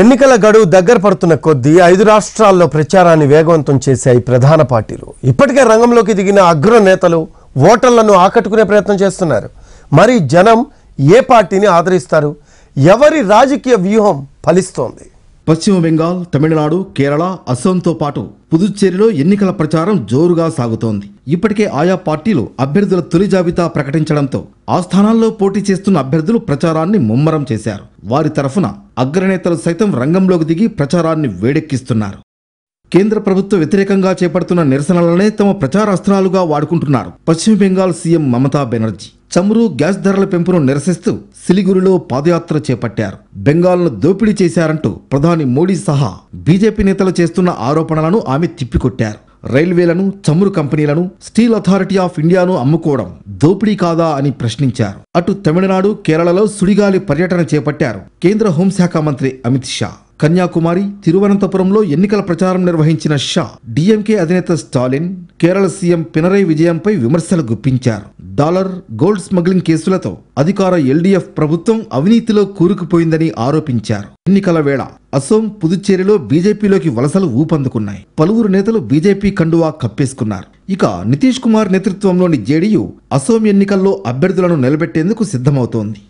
ఎన్నికల గడువు దగ్గర పడుతున్న కొద్దీ ఐదు రాష్ట్రాల్లో ప్రచారాన్ని వేగవంతం చేశాయి ప్రధాన పార్టీలు ఇప్పటికే రంగంలోకి దిగిన అగ్ర నేతలు ఓటర్లను ఆకట్టుకునే ప్రయత్నం చేస్తున్నారు మరి జనం ఏ పార్టీని ఆదరిస్తారు ఎవరి రాజకీయ వ్యూహం ఫలిస్తోంది పశ్చిమ బెంగాల్ తమిళనాడు కేరళ అస్సాంతో పాటు పుదుచ్చేరిలో ఎన్నికల ప్రచారం జోరుగా సాగుతోంది ఇప్పటికే ఆయా పార్టీలు అభ్యర్థుల తొలి జాబితా ప్రకటించడంతో ఆ స్థానాల్లో పోటీ చేస్తున్న అభ్యర్థులు ప్రచారాన్ని ముమ్మరం చేశారు వారి తరఫున అగ్రనేతలు సైతం రంగంలోకి దిగి ప్రచారాన్ని వేడెక్కిస్తున్నారు కేంద్ర ప్రభుత్వ వ్యతిరేకంగా చేపడుతున్న నిరసనలనే తమ ప్రచారాస్త్రాలుగా వాడుకుంటున్నారు పశ్చిమ బెంగాల్ సీఎం మమతా బెనర్జీ చమురు గ్యాస్ ధరల పెంపును నిరసిస్తూ సిలిగురిలో పాదయాత్ర చేపట్టారు బెంగాల్ను దోపిడీ చేశారంటూ ప్రధాని మోడీ సహా బీజేపీ నేతలు చేస్తున్న ఆరోపణలను ఆమె తిప్పికొట్టారు రైల్వేలను చమురు కంపెనీలను స్టీల్ అథారిటీ ఆఫ్ ఇండియాను అమ్ముకోవడం దోపిడీ కాదా అని ప్రశ్నించారు అటు తమిళనాడు కేరళలో సుడిగాలి పర్యటన చేపట్టారు కేంద్ర హోంశాఖ మంత్రి అమిత్ షా కన్యాకుమారి తిరువనంతపురంలో ఎన్నికల ప్రచారం నిర్వహించిన షా డిఎంకే అధినేత స్టాలిన్ కేరళ సీఎం పినరై విజయంపై విమర్శలు గుప్పించారు డాలర్ గోల్డ్ స్మగ్లింగ్ కేసులతో అధికార ఎల్డీఎఫ్ ప్రభుత్వం అవినీతిలో కూరుకుపోయిందని ఆరోపించారు ఎన్నికల వేళ అసోం పుదుచ్చేరిలో బీజేపీలోకి వలసలు ఊపందుకున్నాయి పలువురు నేతలు బీజేపీ కండువా కప్పేసుకున్నారు ఇక నితీష్ కుమార్ నేతృత్వంలోని జేడీయూ అసోం ఎన్నికల్లో అభ్యర్థులను నిలబెట్టేందుకు సిద్ధమవుతోంది